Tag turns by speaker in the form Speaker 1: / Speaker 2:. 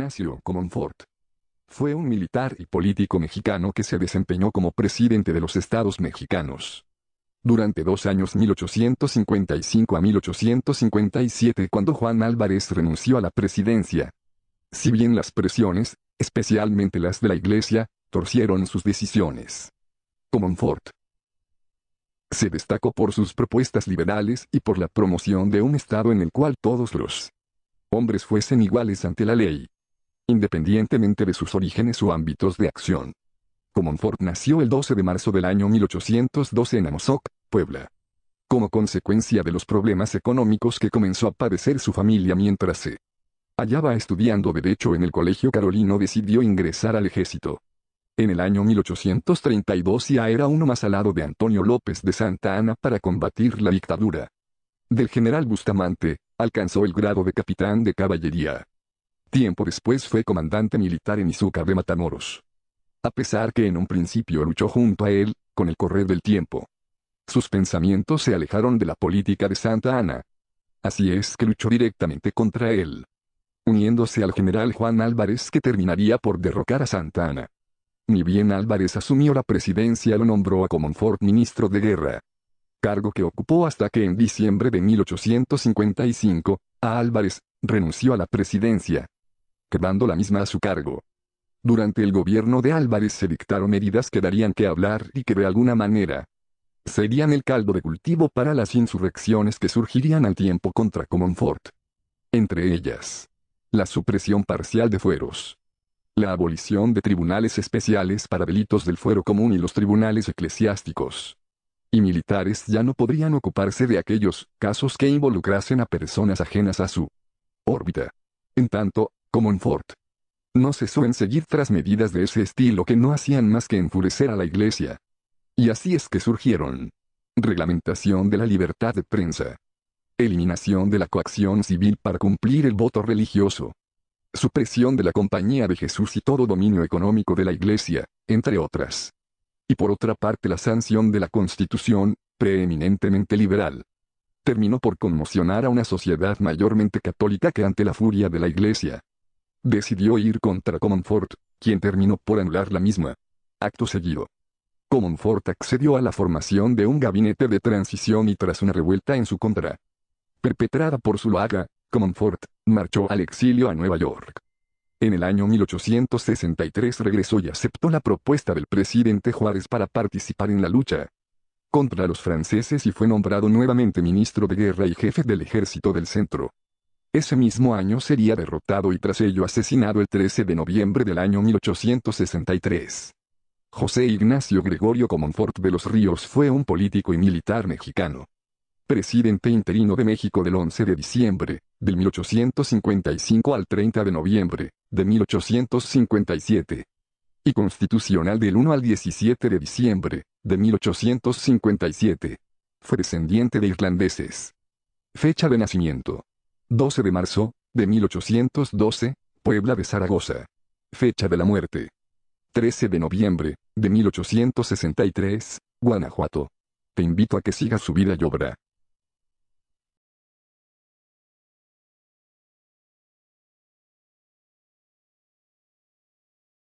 Speaker 1: Ignacio Comonfort. Fue un militar y político mexicano que se desempeñó como presidente de los estados mexicanos. Durante dos años 1855 a 1857 cuando Juan Álvarez renunció a la presidencia. Si bien las presiones, especialmente las de la iglesia, torcieron sus decisiones. Comonfort. Se destacó por sus propuestas liberales y por la promoción de un Estado en el cual todos los hombres fuesen iguales ante la ley independientemente de sus orígenes o ámbitos de acción. Comonfort nació el 12 de marzo del año 1812 en Amozoc, Puebla. Como consecuencia de los problemas económicos que comenzó a padecer su familia mientras se hallaba estudiando Derecho en el Colegio Carolino, decidió ingresar al ejército. En el año 1832 ya era uno más al lado de Antonio López de Santa Ana para combatir la dictadura. Del general Bustamante, alcanzó el grado de capitán de caballería. Tiempo después fue comandante militar en Izúcar de Matamoros. A pesar que en un principio luchó junto a él, con el correr del tiempo. Sus pensamientos se alejaron de la política de Santa Ana. Así es que luchó directamente contra él. Uniéndose al general Juan Álvarez que terminaría por derrocar a Santa Ana. Ni bien Álvarez asumió la presidencia lo nombró a Comonfort ministro de guerra. Cargo que ocupó hasta que en diciembre de 1855, a Álvarez, renunció a la presidencia, quedando la misma a su cargo. Durante el gobierno de Álvarez se dictaron medidas que darían que hablar y que de alguna manera serían el caldo de cultivo para las insurrecciones que surgirían al tiempo contra Comonfort. Entre ellas, la supresión parcial de fueros, la abolición de tribunales especiales para delitos del fuero común y los tribunales eclesiásticos y militares ya no podrían ocuparse de aquellos casos que involucrasen a personas ajenas a su órbita. En tanto, como en Ford. No cesó en seguir tras medidas de ese estilo que no hacían más que enfurecer a la Iglesia. Y así es que surgieron. Reglamentación de la libertad de prensa. Eliminación de la coacción civil para cumplir el voto religioso. Supresión de la Compañía de Jesús y todo dominio económico de la Iglesia, entre otras. Y por otra parte la sanción de la Constitución, preeminentemente liberal. Terminó por conmocionar a una sociedad mayormente católica que ante la furia de la Iglesia, decidió ir contra Comonfort, quien terminó por anular la misma. Acto seguido. Comonfort accedió a la formación de un gabinete de transición y tras una revuelta en su contra, perpetrada por Zuluaga, Comonfort, marchó al exilio a Nueva York. En el año 1863 regresó y aceptó la propuesta del presidente Juárez para participar en la lucha contra los franceses y fue nombrado nuevamente ministro de guerra y jefe del ejército del centro. Ese mismo año sería derrotado y tras ello asesinado el 13 de noviembre del año 1863. José Ignacio Gregorio Comonfort de los Ríos fue un político y militar mexicano. Presidente interino de México del 11 de diciembre, del 1855 al 30 de noviembre, de 1857. Y constitucional del 1 al 17 de diciembre, de 1857. Fue descendiente de irlandeses. Fecha de nacimiento. 12 de marzo, de 1812, Puebla de Zaragoza. Fecha de la muerte. 13 de noviembre, de 1863, Guanajuato. Te invito a que sigas su vida y obra.